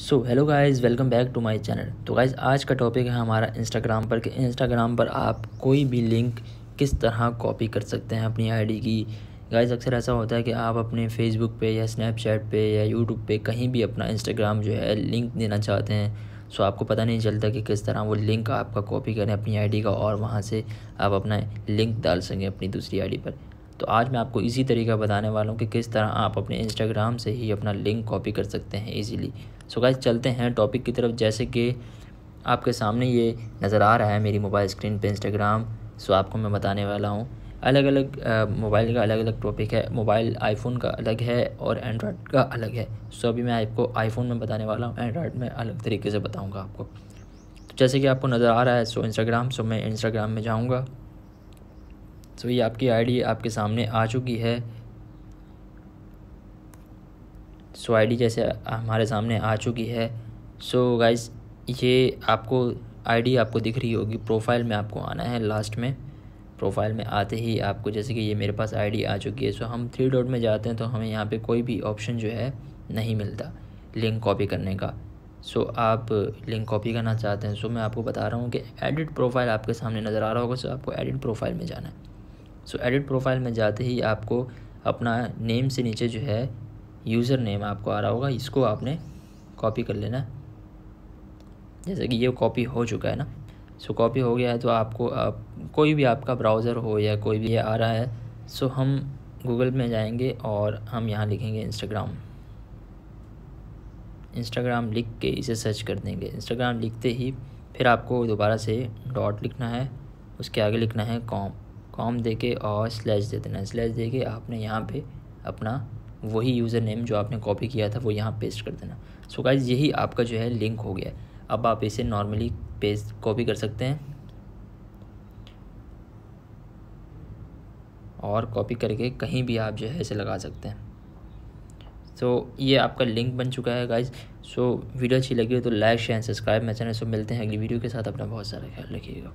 so hello guys welcome back to my channel तो guys आज का टॉपिक है हमारा इंस्टाग्राम पर कि इंस्टाग्राम पर आप कोई भी लिंक किस तरह कॉपी कर सकते हैं अपनी आईडी की गाइस अक्सर ऐसा होता है कि आप अपने फेसबुक पे या स्नैपचैट पे या यूट्यूब पे कहीं भी अपना इंस्टाग्राम जो है लिंक देना चाहते हैं सो आपको पता नहीं चलता कि किस तरह वो लिंक आपका कॉपी करें अपनी आई का और वहाँ से आप अपना लिंक डाल सकें अपनी दूसरी आई पर तो आज मैं आपको इसी तरीका बताने वाला हूँ कि किस तरह आप अपने इंस्टाग्राम से ही अपना लिंक कॉपी कर सकते हैं ईजिली सो गाइज चलते हैं टॉपिक की तरफ जैसे कि आपके सामने ये नज़र आ रहा है मेरी मोबाइल स्क्रीन पर इंस्टाग्राम सो आपको मैं बताने वाला हूँ अलग अलग मोबाइल का अलग अलग टॉपिक है मोबाइल आईफोन का अलग है और एंड्रॉयड का अलग है सो अभी मैं आपको आईफोन में बताने वाला हूँ एंड्रॉयड में अलग तरीके से बताऊँगा आपको तो जैसे कि आपको नज़र आ रहा है सो इंस्टाग्राम सो मैं इंस्टाग्राम में जाऊँगा सो तो ये आपकी आईडी आपके सामने आ चुकी है सो आईडी जैसे हमारे सामने आ चुकी है सो गाइस ये आपको आईडी आपको दिख रही होगी प्रोफाइल में आपको आना है लास्ट में प्रोफाइल में आते ही आपको जैसे कि ये मेरे पास आईडी आ चुकी है सो हम थ्री डॉट में जाते हैं तो हमें यहाँ पे कोई भी ऑप्शन जो है नहीं मिलता लिंक कॉपी करने का सो आप लिंक कॉपी करना चाहते हैं सो मैं आपको बता रहा हूँ कि एडिट प्रोफाइल आपके सामने नज़र आ रहा होगा सो आपको एडिट प्रोफाइल में जाना है सो एडिट प्रोफाइल में जाते ही आपको अपना नेम से नीचे जो है यूज़र नेम आपको आ रहा होगा इसको आपने कॉपी कर लेना है जैसे कि ये कॉपी हो चुका है ना सो कॉपी हो गया है तो आपको आप, कोई भी आपका ब्राउज़र हो या कोई भी ये आ रहा है सो हम गूगल में जाएंगे और हम यहाँ लिखेंगे इंस्टाग्राम इंस्टाग्राम लिख के इसे सर्च कर देंगे इंस्टाग्राम लिखते ही फिर आपको दोबारा से डॉट लिखना है उसके आगे लिखना है कॉम कॉम दे के और स्लैश दे देना स्लैश दे के आपने यहाँ पे अपना वही यूज़र नेम जो आपने कॉपी किया था वो यहाँ पेस्ट कर देना सो so गाइज यही आपका जो है लिंक हो गया अब आप इसे नॉर्मली पेस्ट कॉपी कर सकते हैं और कॉपी करके कहीं भी आप जो है इसे लगा सकते हैं सो so, ये आपका लिंक बन चुका है गाइज सो so, वीडियो अच्छी लगी हो तो लाइक शेयर सब्सक्राइब मैं चैनल सो मिलते हैं अगली वीडियो के साथ अपना बहुत सारा ख्याल रखिएगा